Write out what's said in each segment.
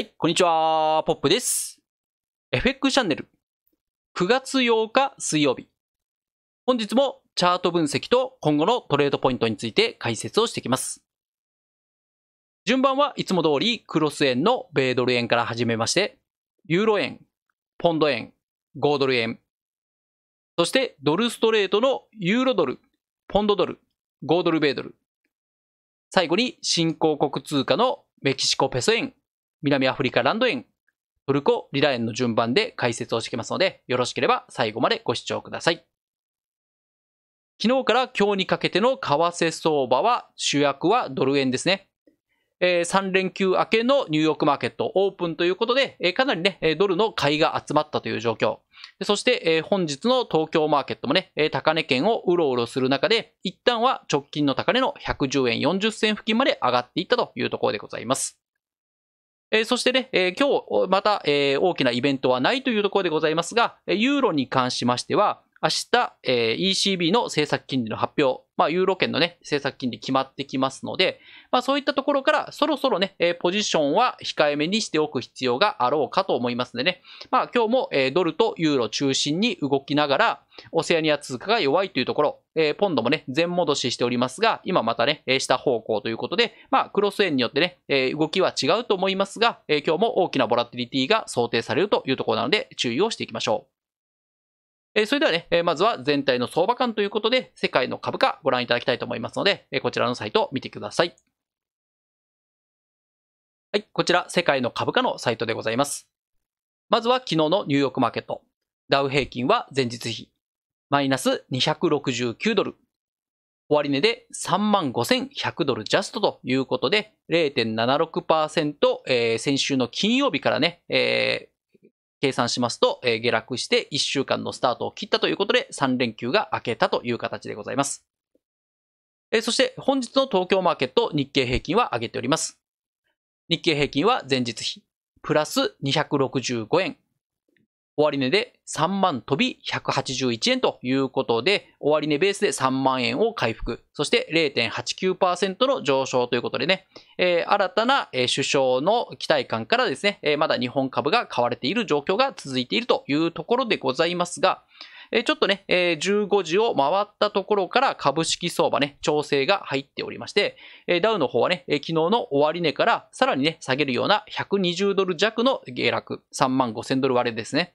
はい、こんにちは、ポップです。FX チャンネル、9月8日水曜日。本日もチャート分析と今後のトレードポイントについて解説をしていきます。順番はいつも通りクロス円の米ドル円から始めまして、ユーロ円、ポンド円、ードル円、そしてドルストレートのユーロドル、ポンドドル、ードル米ドル、最後に新興国通貨のメキシコペソ円、南アフリカランド園、トルコリラ園の順番で解説をしていきますので、よろしければ最後までご視聴ください。昨日から今日にかけての為替相場は主役はドル円ですね。えー、3連休明けのニューヨークマーケットオープンということで、えー、かなりね、ドルの買いが集まったという状況。そして、えー、本日の東京マーケットもね、えー、高値圏をうろうろする中で、一旦は直近の高値の110円40銭付近まで上がっていったというところでございます。えー、そしてね、えー、今日また、えー、大きなイベントはないというところでございますが、ユーロに関しましては、明日、えー、ECB の政策金利の発表、まあ、ユーロ圏のね、政策金利決まってきますので、まあ、そういったところから、そろそろね、えー、ポジションは控えめにしておく必要があろうかと思いますのでね、まあ、今日も、えー、ドルとユーロ中心に動きながら、オセアニア通貨が弱いというところ、えー、ポンドもね、全戻ししておりますが、今またね、下方向ということで、まあ、クロス円によってね、えー、動きは違うと思いますが、えー、今日も大きなボラティリティが想定されるというところなので、注意をしていきましょう。えそれではね、えまずは全体の相場感ということで、世界の株価ご覧いただきたいと思いますので、えこちらのサイトを見てください。はい、こちら、世界の株価のサイトでございます。まずは昨日のニューヨークマーケット。ダウ平均は前日比、マイナス269ドル。終値で35,100ドルジャストということで、0.76%、えー、先週の金曜日からね、えー、計算しますと、えー、下落して1週間のスタートを切ったということで、3連休が明けたという形でございます。えー、そして、本日の東京マーケット日経平均は上げております。日経平均は前日比、プラス265円終値で3万飛び181円ということで、終値ベースで3万円を回復、そして0.89%の上昇ということでね、えー、新たな首相の期待感からですね、まだ日本株が買われている状況が続いているというところでございますが、ちょっとね、15時を回ったところから株式相場ね、調整が入っておりまして、ダウの方はね、昨日の終値からさらにね、下げるような120ドル弱の下落、3万5000ドル割れですね。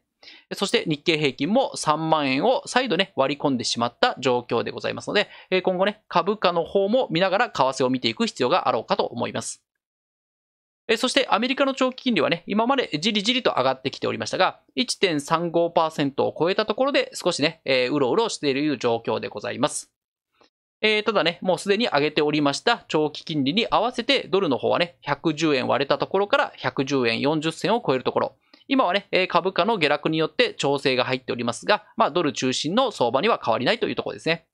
そして日経平均も3万円を再度ね、割り込んでしまった状況でございますので、今後ね、株価の方も見ながら為替を見ていく必要があろうかと思います。そしてアメリカの長期金利はね、今までじりじりと上がってきておりましたが、1.35%を超えたところで少しね、うろうろしている状況でございます。えー、ただね、もうすでに上げておりました長期金利に合わせてドルの方はね、110円割れたところから110円40銭を超えるところ。今はね、株価の下落によって調整が入っておりますが、まあ、ドル中心の相場には変わりないというところですね。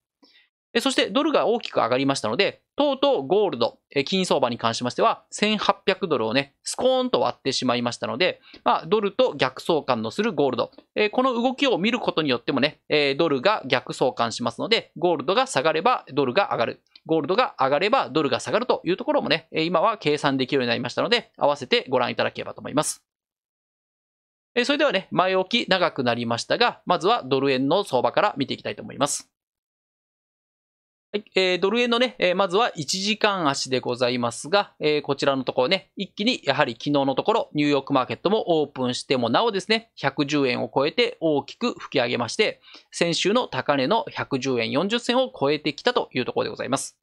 そしてドルが大きく上がりましたので、とうとうゴールド、金相場に関しましては、1800ドルをね、スコーンと割ってしまいましたので、まあ、ドルと逆相関のするゴールド、この動きを見ることによってもね、ドルが逆相関しますので、ゴールドが下がればドルが上がる。ゴールドが上がればドルが下がるというところもね、今は計算できるようになりましたので、合わせてご覧いただければと思います。えそれではね、前置き長くなりましたが、まずはドル円の相場から見ていきたいと思います。はいえー、ドル円のね、えー、まずは1時間足でございますが、えー、こちらのところね、一気にやはり昨日のところ、ニューヨークマーケットもオープンしてもなおですね、110円を超えて大きく吹き上げまして、先週の高値の110円40銭を超えてきたというところでございます。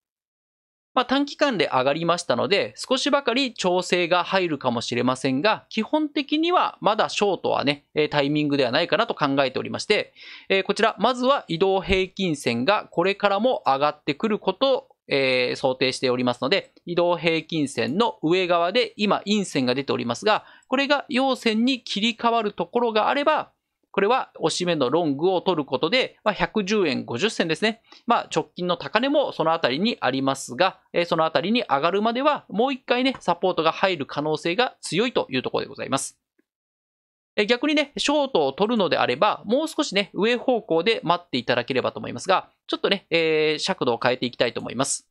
まあ、短期間で上がりましたので、少しばかり調整が入るかもしれませんが、基本的にはまだショートはね、タイミングではないかなと考えておりまして、えこちら、まずは移動平均線がこれからも上がってくることえー、想定しておりますので、移動平均線の上側で今陰線が出ておりますが、これが陽線に切り替わるところがあれば、これは、押し目のロングを取ることで、まあ、110円50銭ですね。まあ、直近の高値もそのあたりにありますが、えー、そのあたりに上がるまでは、もう一回ね、サポートが入る可能性が強いというところでございます。逆にね、ショートを取るのであれば、もう少しね、上方向で待っていただければと思いますが、ちょっとね、えー、尺度を変えていきたいと思います。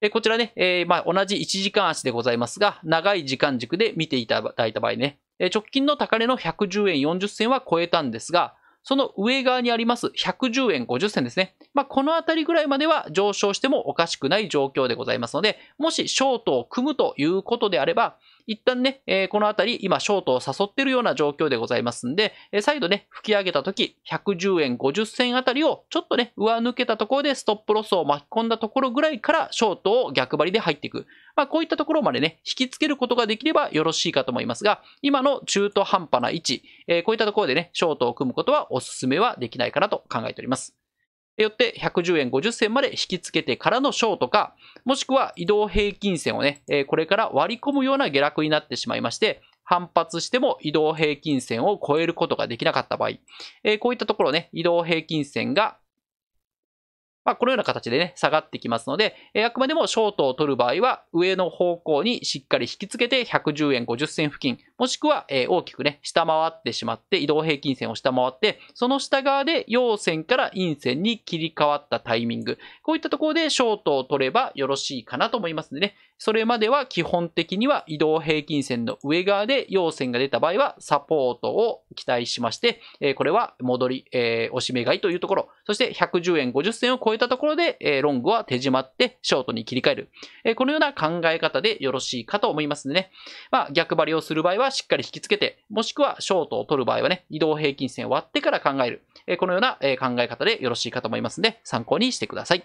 えこちらね、えー、まあ、同じ1時間足でございますが、長い時間軸で見ていただいた場合ね、直近の高値の110円40銭は超えたんですが、その上側にあります110円50銭ですね。まあ、このあたりぐらいまでは上昇してもおかしくない状況でございますので、もしショートを組むということであれば、一旦ね、えー、この辺り、今、ショートを誘ってるような状況でございますんで、えー、再度ね、吹き上げたき、110円50銭あたりを、ちょっとね、上抜けたところでストップロスを巻き込んだところぐらいから、ショートを逆張りで入っていく。まあ、こういったところまでね、引きつけることができればよろしいかと思いますが、今の中途半端な位置、えー、こういったところでね、ショートを組むことはお勧めはできないかなと考えております。よって110円50銭まで引き付けてからのショートか、もしくは移動平均線をね、これから割り込むような下落になってしまいまして、反発しても移動平均線を超えることができなかった場合、こういったところね、移動平均線がまあ、このような形でね、下がってきますので、あくまでもショートを取る場合は、上の方向にしっかり引きつけて110円50銭付近、もしくは、え大きくね、下回ってしまって、移動平均線を下回って、その下側で陽線から陰線に切り替わったタイミング。こういったところでショートを取ればよろしいかなと思いますのでね。それまでは基本的には移動平均線の上側で陽線が出た場合はサポートを期待しまして、えこれは戻り、えー、押し目買いというところ、そして110円50銭を超えたところで、えロングは手締まってショートに切り替える、えこのような考え方でよろしいかと思いますのでね。まあ、逆張りをする場合ははしっかり引きつけて、もしくはショートを取る場合はね、移動平均線を割ってから考える。えこのような考え方でよろしいかと思いますので、参考にしてください。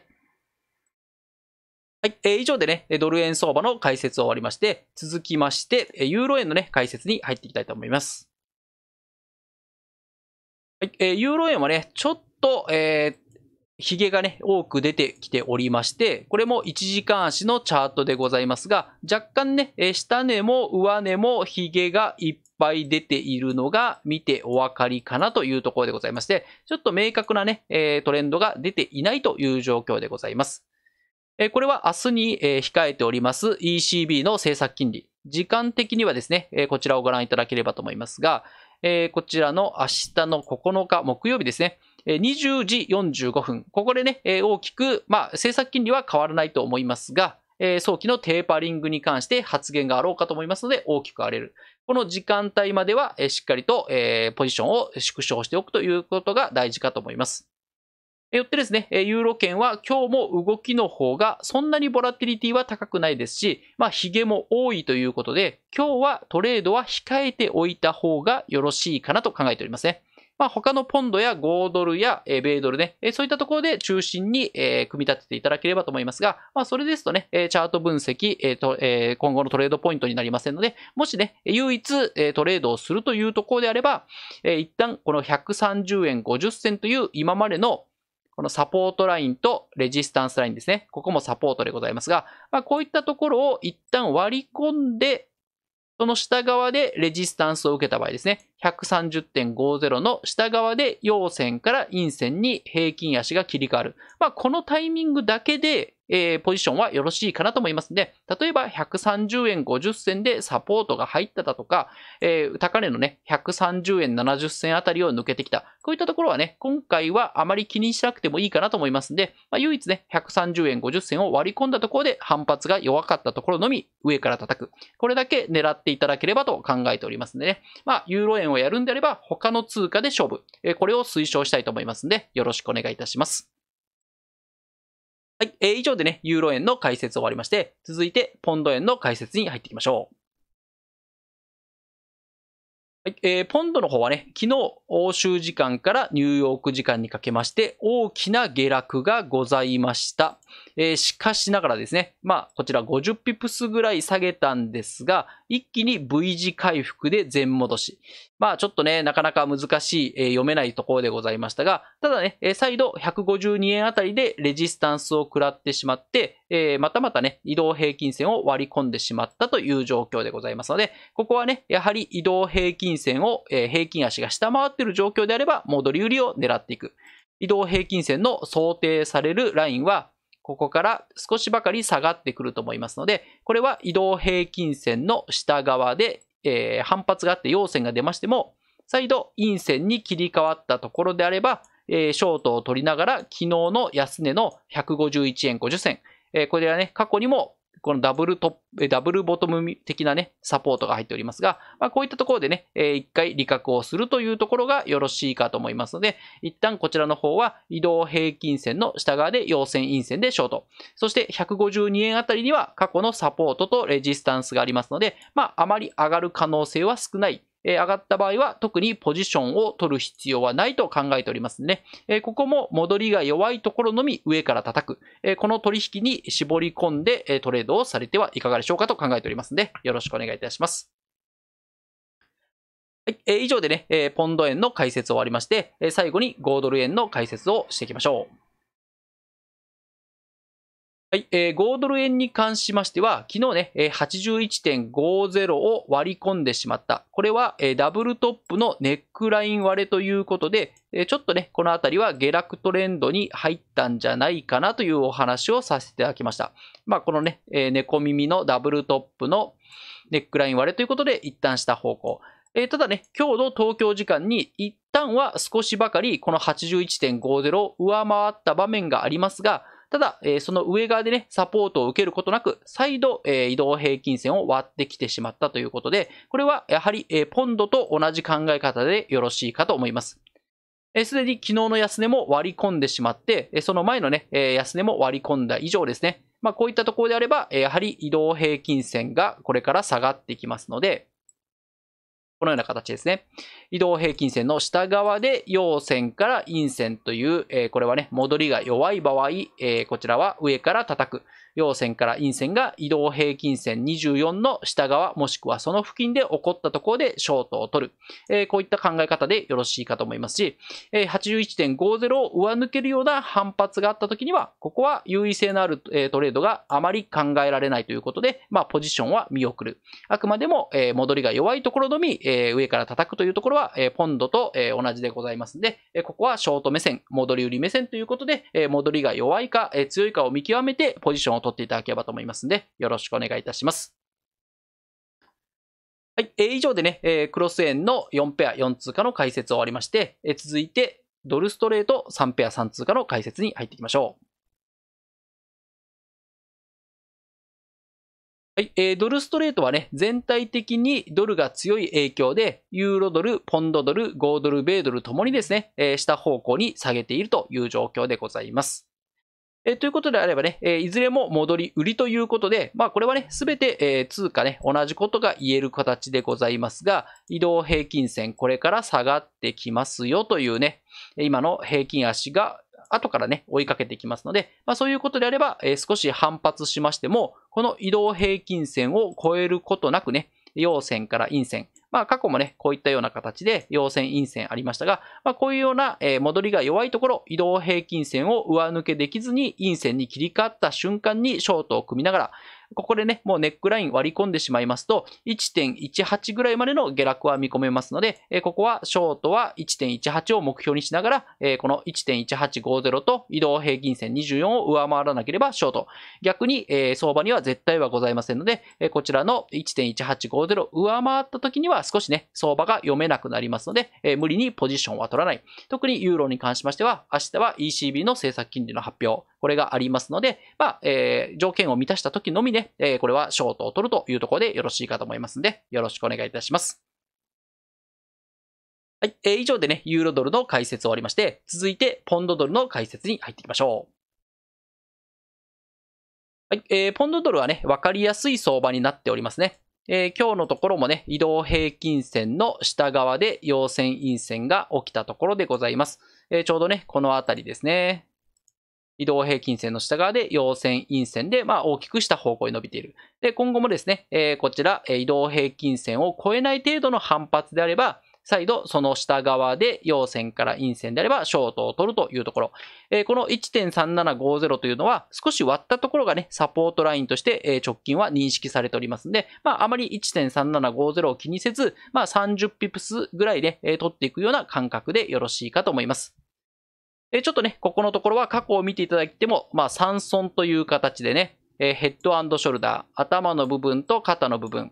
はい、えー、以上でね、ドル円相場の解説を終わりまして、続きまして、ユーロ円のね、解説に入っていきたいと思います。はい、えー、ユーロ円はね、ちょっと、えー、ヒゲがね、多く出てきておりまして、これも1時間足のチャートでございますが、若干ね、下根も上根もヒゲがいっぱい出ているのが見てお分かりかなというところでございまして、ちょっと明確なね、トレンドが出ていないという状況でございます。これは明日に控えております ECB の政策金利。時間的にはですね、こちらをご覧いただければと思いますが、こちらの明日の9日木曜日ですね、20時45分。ここでね、大きく、まあ、政策金利は変わらないと思いますが、早期のテーパリングに関して発言があろうかと思いますので、大きく荒れる。この時間帯までは、しっかりとポジションを縮小しておくということが大事かと思います。よってですね、ユーロ圏は今日も動きの方がそんなにボラティリティは高くないですし、まあ、ヒゲも多いということで、今日はトレードは控えておいた方がよろしいかなと考えておりますね。まあ、他のポンドや5ドルや、米ドルね、そういったところで中心に、組み立てていただければと思いますが、まあ、それですとね、チャート分析、今後のトレードポイントになりませんので、もしね、唯一、トレードをするというところであれば、一旦この130円50銭という今までのこのサポートラインとレジスタンスラインですね。ここもサポートでございますが、まあ、こういったところを一旦割り込んで、その下側でレジスタンスを受けた場合ですね、130.50の下側で陽線から陰線に平均足が切り替わる。まあ、このタイミングだけでえー、ポジションはよろしいかなと思いますので、例えば130円50銭でサポートが入っただとか、えー、高値のね、130円70銭あたりを抜けてきた。こういったところはね、今回はあまり気にしなくてもいいかなと思いますので、まあ、唯一ね、130円50銭を割り込んだところで反発が弱かったところのみ上から叩く。これだけ狙っていただければと考えておりますのでね、まあ、ユーロ円をやるんであれば他の通貨で勝負。えー、これを推奨したいと思いますので、よろしくお願いいたします。はい、えー、以上でね、ユーロ円の解説終わりまして、続いてポンド円の解説に入っていきましょう。はいえー、ポンドの方はね、昨日、欧州時間からニューヨーク時間にかけまして、大きな下落がございました。えー、しかしながらですね、まあ、こちら50ピプスぐらい下げたんですが、一気に V 字回復で全戻し。まあちょっとね、なかなか難しい、えー、読めないところでございましたが、ただね、え再度152円あたりでレジスタンスを食らってしまって、えー、またまたね、移動平均線を割り込んでしまったという状況でございますので、ここはね、やはり移動平均線を、えー、平均足が下回っている状況であれば、戻り売りを狙っていく。移動平均線の想定されるラインは、ここから少しばかり下がってくると思いますので、これは移動平均線の下側でえー、反発があって陽線が出ましても、再度陰線に切り替わったところであれば、えー、ショートを取りながら昨日の安値の151円50銭、えー、これはね、過去にもこのダブルトダブルボトム的なね、サポートが入っておりますが、まあ、こういったところでね、えー、一回利確をするというところがよろしいかと思いますので、一旦こちらの方は移動平均線の下側で陽線陰線でショート。そして152円あたりには過去のサポートとレジスタンスがありますので、まあ、あまり上がる可能性は少ないえ上がった場合は特にポジションを取る必要はないと考えておりますね。えここも戻りが弱いところのみ上から叩く、えこの取引に絞り込んで、えトレードをされてはいかがでしょうかと考えておりますので、よろしくお願いいたします。はい、え以上でね、えポンド円の解説を終わりまして、え最後に5ドル円の解説をしていきましょう。はい、えー、5ドル円に関しましては、昨日ね、え81.50を割り込んでしまった。これは、えー、ダブルトップのネックライン割れということで、えー、ちょっとね、このあたりは下落トレンドに入ったんじゃないかなというお話をさせていただきました。まあ、このね、えー、猫耳のダブルトップのネックライン割れということで、一旦した方向。えー、ただね、今日の東京時間に一旦は少しばかりこの81.50を上回った場面がありますが、ただ、えー、その上側でね、サポートを受けることなく、再度、えー、移動平均線を割ってきてしまったということで、これはやはり、えー、ポンドと同じ考え方でよろしいかと思います。すでに昨日の安値も割り込んでしまって、その前のね、安値も割り込んだ以上ですね。まあ、こういったところであれば、やはり移動平均線がこれから下がっていきますので、このような形ですね。移動平均線の下側で陽線から陰線という、えー、これはね、戻りが弱い場合、えー、こちらは上から叩く。陽線から陰線が移動平均線24の下側、もしくはその付近で起こったところでショートを取る。えー、こういった考え方でよろしいかと思いますし、えー、81.50を上抜けるような反発があった時には、ここは優位性のある、えー、トレードがあまり考えられないということで、まあ、ポジションは見送る。あくまでも、えー、戻りが弱いところのみ、ええー、上から叩くというところは、えー、ポンドと、えー、同じでございますんで、えここはショート目線、戻り売り目線ということで、え戻りが弱いか、え強いかを見極めてポジションを取っていただければと思いますんで、よろしくお願いいたします。はい、え以上でね、えクロス円の4ペア4通貨の解説を終わりまして、え続いて、ドルストレート3ペア3通貨の解説に入っていきましょう。はい、えー、ドルストレートはね、全体的にドルが強い影響で、ユーロドル、ポンドドル、ードル、米ドルともにですね、えー、下方向に下げているという状況でございます。えー、ということであればね、えー、いずれも戻り売りということで、まあこれはね、すべて、えー、通貨ね、同じことが言える形でございますが、移動平均線、これから下がってきますよというね、今の平均足が後からね、追いかけてきますので、まあ、そういうことであれば、え少し反発しましても、この移動平均線を超えることなくね、陽線から陰線。まあ過去もね、こういったような形で陽線、陰線ありましたが、まあこういうような、え戻りが弱いところ、移動平均線を上抜けできずに陰線に切り替わった瞬間にショートを組みながら、ここでね、もうネックライン割り込んでしまいますと、1.18ぐらいまでの下落は見込めますので、えここはショートは1.18を目標にしながら、えこの1.1850と移動平均線24を上回らなければショート。逆に、え相場には絶対はございませんので、えこちらの1.1850上回った時には少しね、相場が読めなくなりますので、え無理にポジションは取らない。特にユーロに関しましては、明日は ECB の政策金利の発表。これがありますので、まあ、えー、条件を満たした時のみね、えー、これはショートを取るというところでよろしいかと思いますので、よろしくお願いいたします。はい、えー、以上でね、ユーロドルの解説を終わりまして、続いて、ポンドドルの解説に入っていきましょう。はい、えー、ポンドドルはね、わかりやすい相場になっておりますね。えー、今日のところもね、移動平均線の下側で陽線陰線が起きたところでございます。えー、ちょうどね、この辺りですね。移動平均線の下側で陽線、陰線で、まあ、大きくした方向に伸びている。で、今後もですね、えー、こちら、移動平均線を超えない程度の反発であれば、再度その下側で陽線から陰線であればショートを取るというところ。えー、この1.3750というのは少し割ったところがね、サポートラインとして直近は認識されておりますので、まああまり1.3750を気にせず、まあ30ピプスぐらいで、ね、取っていくような感覚でよろしいかと思います。えちょっとね、ここのところは過去を見ていただいても、まあ、三尊という形でね、えヘッドショルダー、頭の部分と肩の部分、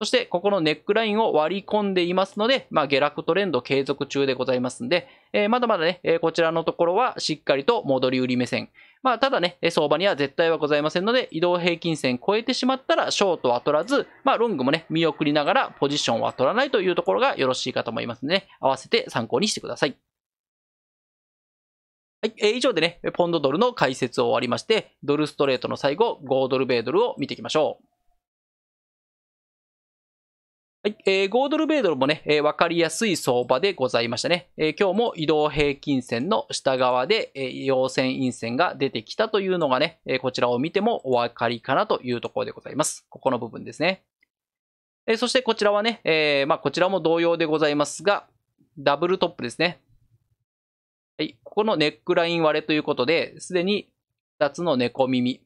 そして、ここのネックラインを割り込んでいますので、まあ、下落トレンド継続中でございますんで、えー、まだまだね、えー、こちらのところはしっかりと戻り売り目線。まあ、ただね、相場には絶対はございませんので、移動平均線超えてしまったら、ショートは取らず、まあ、ロングもね、見送りながらポジションは取らないというところがよろしいかと思いますので、ね、合わせて参考にしてください。はい、えー、以上でね、ポンドドルの解説を終わりまして、ドルストレートの最後、5ドル米ドルを見ていきましょう。はい、えー、5ドル米ドルもね、えー、分かりやすい相場でございましたね。えー、今日も移動平均線の下側で、えー、陽線陰線が出てきたというのがね、えー、こちらを見てもお分かりかなというところでございます。ここの部分ですね。えー、そしてこちらはね、えー、まあこちらも同様でございますが、ダブルトップですね。はい、ここのネックライン割れということで、すでに2つの猫耳、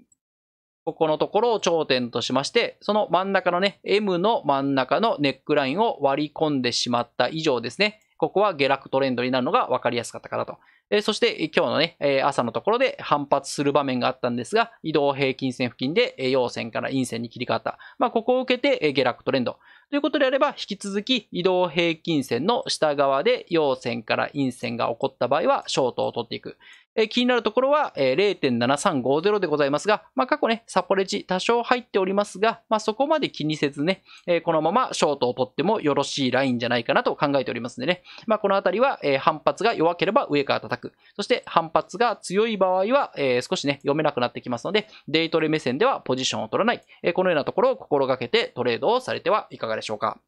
ここのところを頂点としまして、その真ん中のね、M の真ん中のネックラインを割り込んでしまった以上ですね、ここは下落トレンドになるのが分かりやすかったかなとえそして今日のね、え朝のところで反発する場面があったんですが、移動平均線付近で陽線から陰線に切り替わった。まあ、ここを受けて下落トレンド。ということであれば、引き続き移動平均線の下側で陽線から陰線が起こった場合は、ショートを取っていく。え気になるところは、え0.7350でございますが、まあ、過去ね、サポレジ多少入っておりますが、まあ、そこまで気にせずね、えこのままショートを取ってもよろしいラインじゃないかなと考えておりますんでね、まあ、このあたりは、え反発が弱ければ上から叩く。そして反発が強い場合は、え少しね、読めなくなってきますので、デイトレ目線ではポジションを取らない、えこのようなところを心がけてトレードをされてはいかがでしょうか。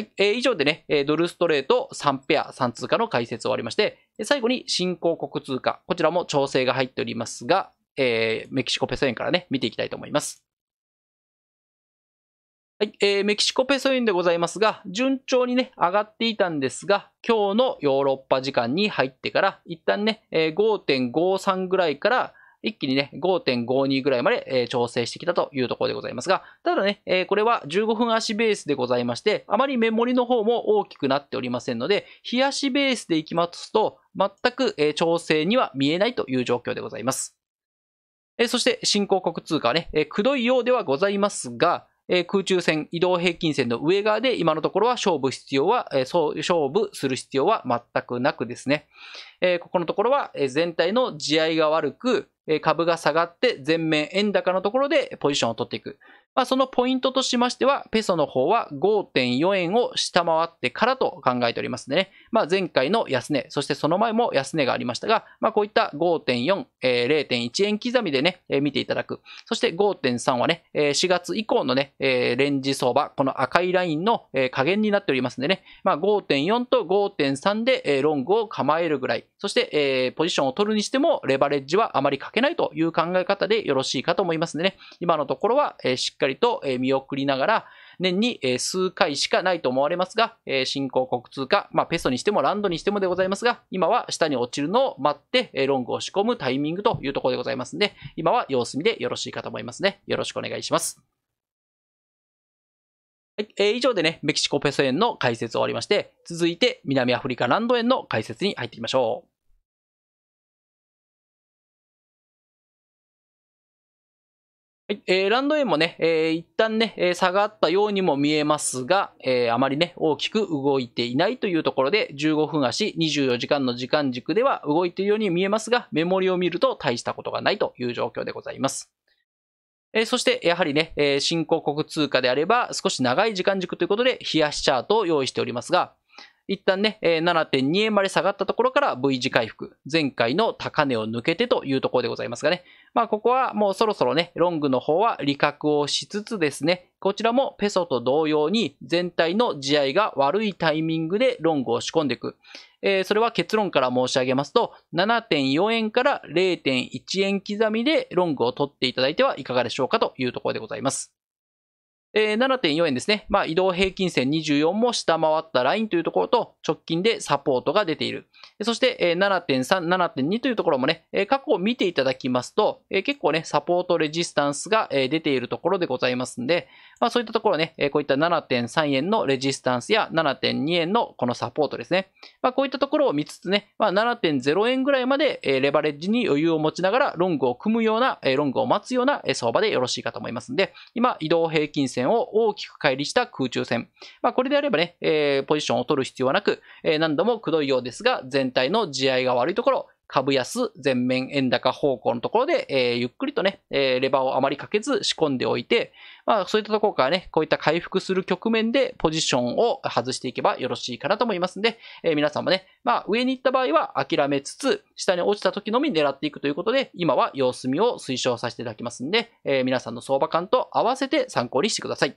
はい、えー、以上でね、ドルストレート3ペア3通貨の解説を終わりまして、最後に新興国通貨、こちらも調整が入っておりますが、えー、メキシコペソ円からね、見ていきたいと思います。はい、えー、メキシコペソ円でございますが、順調にね、上がっていたんですが、今日のヨーロッパ時間に入ってから、一旦ね、え5.53ぐらいから、一気にね、5.52ぐらいまで、え調整してきたというところでございますが、ただね、えこれは15分足ベースでございまして、あまりメモリの方も大きくなっておりませんので、日足ベースでいきますと、全く、え調整には見えないという状況でございます。えそして、新興国通貨はね、えくどいようではございますが、え空中線、移動平均線の上側で今のところは勝負必要は、えそう、勝負する必要は全くなくですね。えここのところは、え全体の地合いが悪く、株が下がって全面円高のところでポジションを取っていく。まあ、そのポイントとしましては、ペソの方は5.4円を下回ってからと考えておりますね。まあ、前回の安値、そしてその前も安値がありましたが、まあ、こういった5.4、えー、0.1円刻みでね、えー、見ていただく。そして5.3はね、えー、4月以降のね、えー、レンジ相場、この赤いラインの加減になっておりますのでね、まあ、5.4と5.3でロングを構えるぐらい。そして、えー、ポジションを取るにしても、レバレッジはあまりかけないという考え方でよろしいかと思いますのでね、今のところは、えー、しっかりと、え見送りながら、年に数回しかないと思われますが、新興国通貨、まあ、ペソにしてもランドにしてもでございますが、今は下に落ちるのを待って、ロングを仕込むタイミングというところでございますんで、今は様子見でよろしいかと思いますね。よろしくお願いします。はい、えー、以上でね、メキシコペソ円の解説を終わりまして、続いて南アフリカランド円の解説に入っていきましょう。はいえー、ランド円もね、えー、一旦ね、えー、下がったようにも見えますが、えー、あまりね、大きく動いていないというところで、15分足、24時間の時間軸では動いているように見えますが、メモリを見ると大したことがないという状況でございます。えそして、やはりね、え新興国通貨であれば、少し長い時間軸ということで、冷やしチャートを用意しておりますが、一旦ね、7.2円まで下がったところから V 字回復。前回の高値を抜けてというところでございますがね。まあ、ここはもうそろそろね、ロングの方は利確をしつつですね、こちらもペソと同様に全体の地合いが悪いタイミングでロングを仕込んでいく。えー、それは結論から申し上げますと、7.4円から0.1円刻みでロングを取っていただいてはいかがでしょうかというところでございます。えー、7.4円ですね。まあ、移動平均線24も下回ったラインというところと、直近でサポートが出ている。そして、7.3、7.2というところもね、過去を見ていただきますと、結構ね、サポートレジスタンスが出ているところでございますんで、まあ、そういったところね、こういった7.3円のレジスタンスや7.2円のこのサポートですね。まあ、こういったところを見つつね、まあ、7.0円ぐらいまでレバレッジに余裕を持ちながら、ロングを組むような、ロングを待つような相場でよろしいかと思いますんで、今、移動平均線線を大きく乖離した空中戦。まあ、これであればね、えー、ポジションを取る必要はなく、えー、何度もくどいようですが、全体の地合いが悪いところ、株安全面円高方向のところで、えー、ゆっくりとね、えー、レバーをあまりかけず仕込んでおいて、まあ、そういったところからね、こういった回復する局面でポジションを外していけばよろしいかなと思いますんで、えー、皆さんもね、まあ、上に行った場合は諦めつつ、下に落ちた時のみ狙っていくということで、今は様子見を推奨させていただきますんで、え皆さんの相場感と合わせて参考にしてください。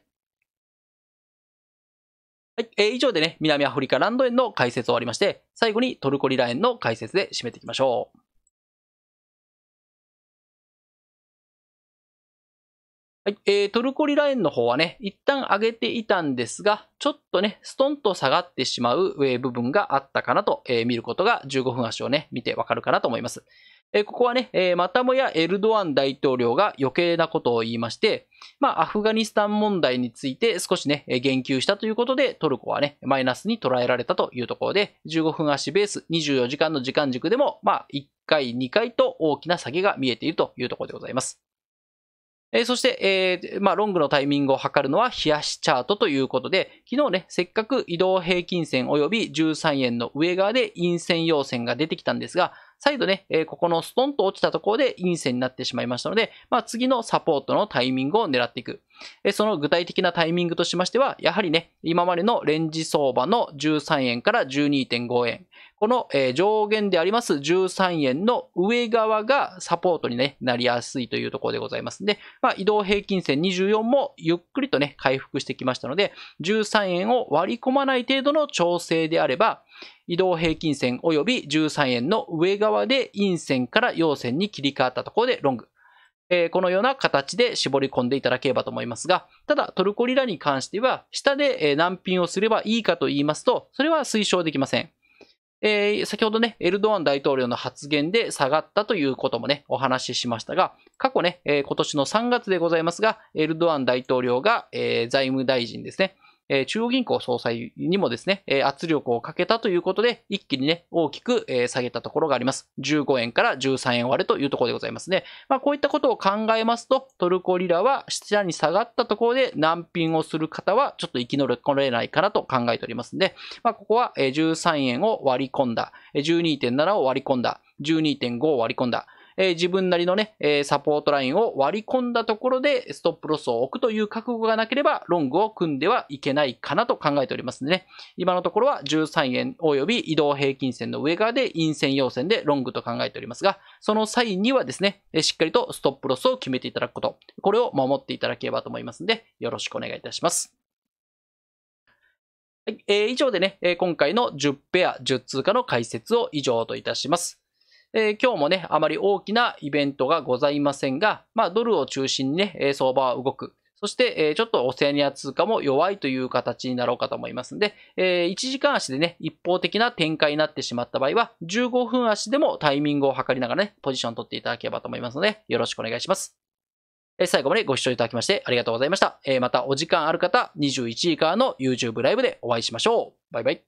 はい、えー、以上でね、南アフリカランド園の解説を終わりまして、最後にトルコリラ園の解説で締めていきましょう。はい、えー、トルコリラ園の方はね、一旦上げていたんですが、ちょっとね、ストンと下がってしまう部分があったかなと、えー、見ることが15分足をね、見てわかるかなと思います。えここはね、えまたもやエルドアン大統領が余計なことを言いまして、まあ、アフガニスタン問題について少しね、言及したということで、トルコはね、マイナスに捉えられたというところで、15分足ベース24時間の時間軸でも、まあ、1回、2回と大きな下げが見えているというところでございます。えそして、えー、まあ、ロングのタイミングを測るのは冷やしチャートということで、昨日ね、せっかく移動平均線及び13円の上側で陰線陽線が出てきたんですが、再度ね、えここのストンと落ちたところで陰線になってしまいましたので、まあ、次のサポートのタイミングを狙っていく。えその具体的なタイミングとしましては、やはりね、今までのレンジ相場の13円から12.5円。この、え上限であります13円の上側がサポートに、ね、なりやすいというところでございますので、まあ、移動平均線24もゆっくりとね、回復してきましたので、13円を割り込まない程度の調整であれば、移動平均線及び13円の上側で陰線から陽線に切り替わったところでロング。えー、このような形で絞り込んでいただければと思いますが、ただトルコリラに関しては、下で難品をすればいいかと言いますと、それは推奨できません。えー、先ほどね、エルドアン大統領の発言で下がったということもね、お話ししましたが、過去ね、えー、今年の3月でございますが、エルドアン大統領が、えー、財務大臣ですね、え中央銀行総裁にもですね、え圧力をかけたということで、一気にね、大きく、え下げたところがあります。15円から13円割れというところでございますね。まあ、こういったことを考えますと、トルコリラは下に下がったところで難品をする方は、ちょっと生き残れないかなと考えておりますんで、まあ、ここは13円を割り込んだ、12.7を割り込んだ、12.5を割り込んだ、えー、自分なりのね、えー、サポートラインを割り込んだところでストップロスを置くという覚悟がなければ、ロングを組んではいけないかなと考えておりますのでね、今のところは13円及び移動平均線の上側で陰線要線でロングと考えておりますが、その際にはですね、しっかりとストップロスを決めていただくこと、これを守っていただければと思いますので、よろしくお願いいたします。はい、えー、以上でね、今回の10ペア10通貨の解説を以上といたします。えー、今日もね、あまり大きなイベントがございませんが、まあ、ドルを中心にね、相場は動く。そして、えちょっとオセアニア通貨も弱いという形になろうかと思いますので、え1時間足でね、一方的な展開になってしまった場合は、15分足でもタイミングを計りながらね、ポジション取っていただければと思いますので、よろしくお願いします。え最後までご視聴いただきましてありがとうございました。えまたお時間ある方、21時からの YouTube ライブでお会いしましょう。バイバイ。